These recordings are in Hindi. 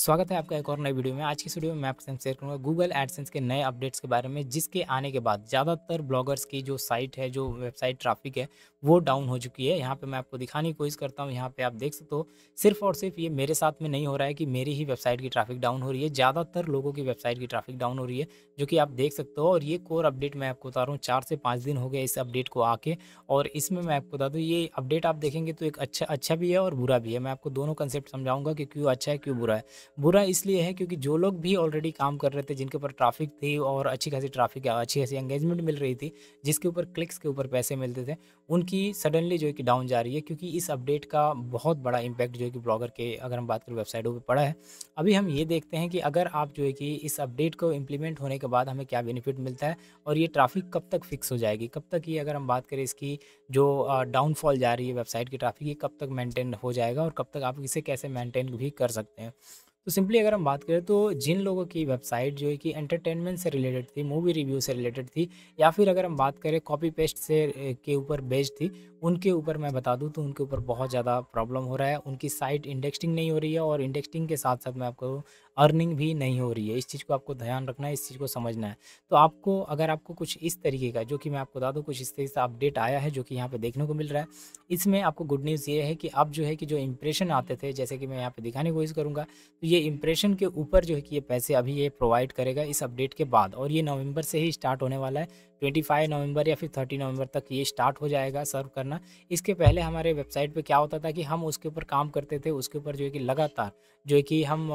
स्वागत है आपका एक और नई वीडियो में आज की वीडियो में मैं आपके साथ शेयर करूंगा गूगल एडसेंस के नए अपडेट्स के बारे में जिसके आने के बाद ज़्यादातर ब्लॉगर्स की जो साइट है जो वेबसाइट ट्रैफिक है वो डाउन हो चुकी है यहाँ पे मैं आपको दिखाने की कोशिश करता हूँ यहाँ पे आप देख सकते हो सिर्फ और सिर्फ ये मेरे साथ में नहीं हो रहा है कि मेरी ही वेबसाइट की ट्राफिक डाउन हो रही है ज़्यादातर लोगों की वेबसाइट की ट्राफिक डाउन हो रही है जो कि आप देख सकते हो और ये कोर अपडेट मैं आपको बता रहा हूँ चार से पाँच दिन हो गए इस अपडेट को आके और इसमें मैं आपको बता दूँ ये अपडेट आप देखेंगे तो एक अच्छा अच्छा भी है और बुरा भी है मैं आपको दोनों कंसेप्ट समझाऊंगा कि क्यों अच्छा है क्यों बुरा है बुरा इसलिए है क्योंकि जो लोग भी ऑलरेडी काम कर रहे थे जिनके ऊपर ट्रैफिक थी और अच्छी खासी ट्रैफिक अच्छी खासी एंगेजमेंट मिल रही थी जिसके ऊपर क्लिक्स के ऊपर पैसे मिलते थे उनकी सडनली जो है कि डाउन जा रही है क्योंकि इस अपडेट का बहुत बड़ा इम्पैक्ट जो है कि ब्लॉगर के अगर हम बात करें वेबसाइटों पर पड़ा है अभी हम ये देखते हैं कि अगर आप जो है कि इस अपडेट को इम्प्लीमेंट होने के बाद हमें क्या बेनिफिट मिलता है और ये ट्राफिक कब तक फिक्स हो जाएगी कब तक ये अगर हम बात करें इसकी जो डाउनफॉल जा रही है वेबसाइट की ट्राफिक ये कब तक मेंटेन हो जाएगा और कब तक आप इसे कैसे मेंटेन भी कर सकते हैं तो सिंपली अगर हम बात करें तो जिन लोगों की वेबसाइट जो है कि एंटरटेनमेंट से रिलेटेड थी मूवी रिव्यू से रिलेटेड थी या फिर अगर हम बात करें कॉपी पेस्ट से के ऊपर बेस्ड थी उनके ऊपर मैं बता दूं तो उनके ऊपर बहुत ज़्यादा प्रॉब्लम हो रहा है उनकी साइट इंडेक्सिंग नहीं हो रही है और इंडेक्सिंग के साथ साथ मैं आपको अर्निंग भी नहीं हो रही है इस चीज़ को आपको ध्यान रखना है इस चीज़ को समझना है तो आपको अगर आपको कुछ इस तरीके का जो कि मैं आपको बता दूँ कुछ इस तरीके से अपडेट आया है जो कि यहाँ पर देखने को मिल रहा है इसमें आपको गुड न्यूज़ ये है कि आप जो है कि जो इम्प्रेशन आते थे जैसे कि मैं यहाँ पर दिखाने की कोशिश करूँगा तो ये इम्प्रेशन के ऊपर जो है कि ये पैसे अभी ये प्रोवाइड करेगा इस अपडेट के बाद और ये नवंबर से ही स्टार्ट होने वाला है 25 नवंबर या फिर 30 नवंबर तक ये स्टार्ट हो जाएगा सर्व करना इसके पहले हमारे वेबसाइट पे क्या होता था कि हम उसके ऊपर काम करते थे उसके ऊपर जो है कि लगातार जो है कि हम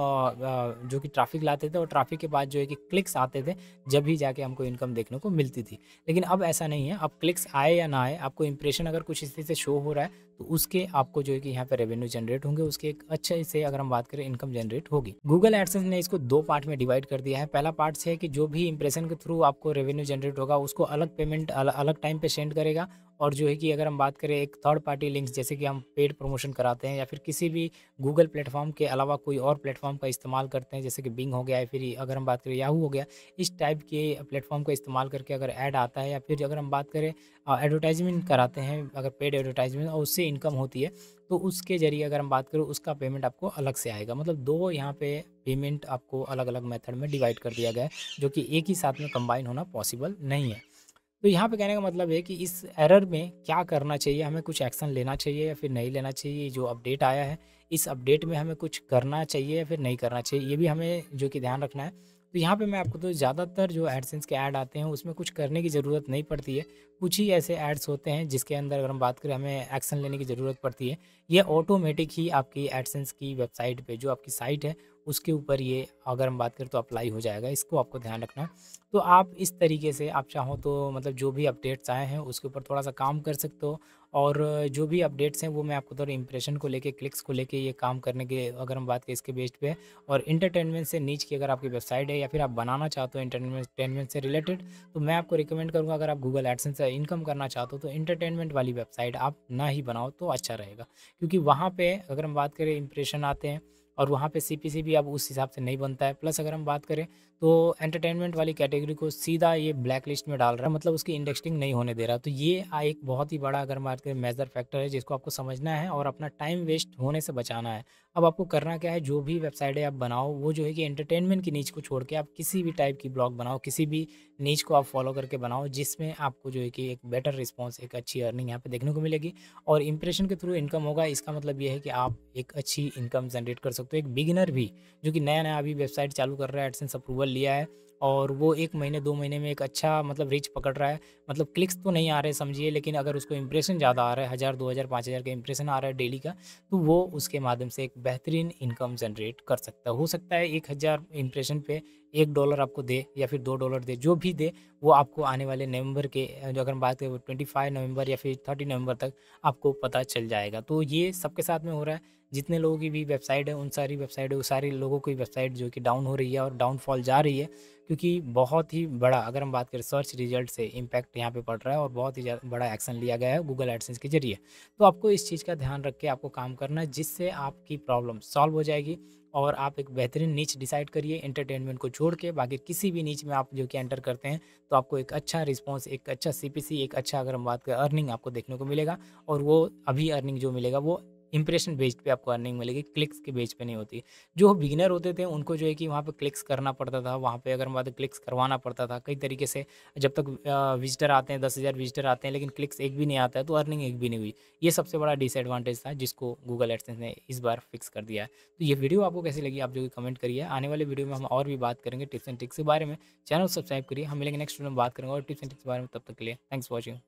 जो कि ट्रैफिक लाते थे और ट्रैफिक के बाद जो है कि क्लिक्स आते थे जब भी जाके हमको इनकम देखने को मिलती थी लेकिन अब ऐसा नहीं है अब क्लिक्स आए या ना आए आपको इंप्रेशन अगर कुछ स्थिति से शो हो रहा है तो उसके आपको जो है कि यहाँ पे रेवेन्यू जनरेट होंगे उसके एक अच्छे से अगर हम बात करें इनकम जनरेट होगी गूगल एडसेंस ने इसको दो पार्ट में डिवाइड कर दिया है पहला पार्ट से है कि जो भी इंप्रेशन के थ्रू आपको रेवेन्यू जनरेट होगा उसको अलग पेमेंट अलग टाइम पे सेंड करेगा और जो है कि अगर हम बात करें एक थर्ड पार्टी लिंक्स जैसे कि हम पेड प्रमोशन कराते हैं या फिर किसी भी गूगल प्लेटफॉर्म के अलावा कोई और प्लेटफॉर्म का इस्तेमाल करते हैं जैसे कि बिंग हो गया या फिर अगर हम बात करें याहू हो गया इस टाइप के प्लेटफॉर्म का इस्तेमाल करके अगर ऐड आता है या फिर अगर हम बात करें एडवर्टाइजमेंट कराते हैं अगर पेड एडवर्टाइजमेंट और उससे इनकम होती है तो उसके ज़रिए अगर हम बात करें उसका पेमेंट आपको अलग से आएगा मतलब दो यहाँ पे पेमेंट आपको अलग अलग मेथड में डिवाइड कर दिया गया है जो कि एक ही साथ में कंबाइन होना पॉसिबल नहीं है तो यहाँ पे कहने का मतलब है कि इस एरर में क्या करना चाहिए हमें कुछ एक्शन लेना चाहिए या फिर नहीं लेना चाहिए जो अपडेट आया है इस अपडेट में हमें कुछ करना चाहिए या फिर नहीं करना चाहिए ये भी हमें जो कि ध्यान रखना है तो यहाँ पे मैं आपको तो ज़्यादातर जो एडसेंस के ऐड आते हैं उसमें कुछ करने की ज़रूरत नहीं पड़ती है कुछ ही ऐसे एड्स होते हैं जिसके अंदर अगर हम बात करें हमें एक्शन लेने की ज़रूरत पड़ती है ये ऑटोमेटिक ही आपकी एडसेंस की वेबसाइट पे जो आपकी साइट है उसके ऊपर ये अगर हम बात करें तो अप्लाई हो जाएगा इसको आपको ध्यान रखना तो आप इस तरीके से आप चाहो तो मतलब जो भी अपडेट्स आए हैं उसके ऊपर थोड़ा सा काम कर सकते हो और जो भी अपडेट्स हैं वो मैं आपको थोड़ा इंप्रेशन को लेके क्लिक्स को लेके ये काम करने के अगर हम बात करें इसके बेस्ड पे और इंटरटेनमेंट से नीच की अगर आपकी वेबसाइट है या फिर आप बनाना चाहते हो इंटरटेनमेंट से रिलेटेड तो मैं आपको रिकमेंड करूँगा अगर आप गूगल एडसेंस से इनकम करना चाहते हो तो इंटरटेनमेंट वाली वेबसाइट आप ना ही बनाओ तो अच्छा रहेगा क्योंकि वहाँ पर अगर हम बात करें इंप्रेशन आते हैं और वहाँ पे सी भी अब उस हिसाब से नहीं बनता है प्लस अगर हम बात करें तो एंटरटेनमेंट वाली कैटेगरी को सीधा ये ब्लैक लिस्ट में डाल रहा है मतलब उसकी इंडेक्सिंग नहीं होने दे रहा तो ये एक बहुत ही बड़ा अगर बात करें मेजर फैक्टर है जिसको आपको समझना है और अपना टाइम वेस्ट होने से बचाना है अब आपको करना क्या है जो भी वेबसाइटें आप बनाओ वो जो है कि एंटरटेनमेंट की नीच को छोड़ के आप किसी भी टाइप की ब्लॉग बनाओ किसी भी नीच को आप फॉलो करके बनाओ जिसमें आपको जो है कि एक बेटर रिस्पॉन्स एक अच्छी अर्निंग यहाँ पर देखने को मिलेगी और इंप्रेशन के थ्रू इनकम होगा इसका मतलब ये है कि आप एक अच्छी इनकम जनरेट कर सकते सकते हो एक बिगिनर भी जो कि नया नया अभी वेबसाइट चालू कर रहा है एडसेंस अप्रूवल लिया है और वो एक महीने दो महीने में एक अच्छा मतलब रीच पकड़ रहा है मतलब क्लिक्स तो नहीं आ रहे समझिए लेकिन अगर उसको इम्प्रेशन ज़्यादा आ रहा है हज़ार दो हज़ार पाँच हज़ार का इम्प्रेशन आ रहा है डेली का तो वो उसके माध्यम से एक बेहतरीन इनकम जनरेट कर सकता है हो सकता है एक हज़ार इम्प्रेशन पे एक डॉलर आपको दे या फिर दो डॉलर दे जो भी दे वो आपको आने वाले नवंबर के जो अगर हम बात करें ट्वेंटी फाइव नवंबर या फिर थर्टी नवंबर तक आपको पता चल जाएगा तो ये सबके साथ में हो रहा है जितने लोगों की भी वेबसाइट है उन सारी वेबसाइट है वो सारे लोगों की वेबसाइट जो कि डाउन हो रही है और डाउनफॉल जा रही है क्योंकि बहुत ही बड़ा अगर हम बात करें सर्च रिजल्ट से इम्पैक्ट यहाँ पे पड़ रहा है और बहुत ही बड़ा एक्शन लिया गया है गूगल एडसेंस के जरिए तो आपको इस चीज़ का ध्यान रख के आपको काम करना है जिससे आपकी प्रॉब्लम सॉल्व हो जाएगी और आप एक बेहतरीन नीच डिसाइड करिए एंटरटेनमेंट को छोड़ के बाकी किसी भी नीच में आप जो कि एंटर करते हैं तो आपको एक अच्छा रिस्पॉन्स एक अच्छा सी एक अच्छा अगर हम बात करें अर्निंग आपको देखने को मिलेगा और वो अभी अर्निंग जो मिलेगा वो इंप्रेशन बेस्ड पे आपको अर्निंग मिलेगी क्लिक्स के बेस पे नहीं होती जो बिगिनर होते थे उनको जो है कि वहाँ पे क्लिक्स करना पड़ता था वहाँ पे अगर बात क्लिक्स करवाना पड़ता था कई तरीके से जब तक विजिटर आते हैं दस हज़ार विजिटर आते हैं लेकिन क्लिक्स एक भी नहीं आता है तो अर्निंग एक भी नहीं हुई ये सबसे बड़ा डिसएडवांटेज था जिसको गूगल एडसेंस ने इस बार फिक्स कर दिया है तो ये वीडियो आपको कैसी लगी आप जो कमेंट करिए आने वाले वीडियो में हम और भी बात करेंगे टिप्स एंड ट्रिक्स के बारे में चैनल सब्सक्राइब करिए हम मिलेंगे नेक्स्ट वीडियो में बात करेंगे और टिप्स एंड ट्रिक्स के बारे में तब तक के लिए थैंक्स वॉचिंग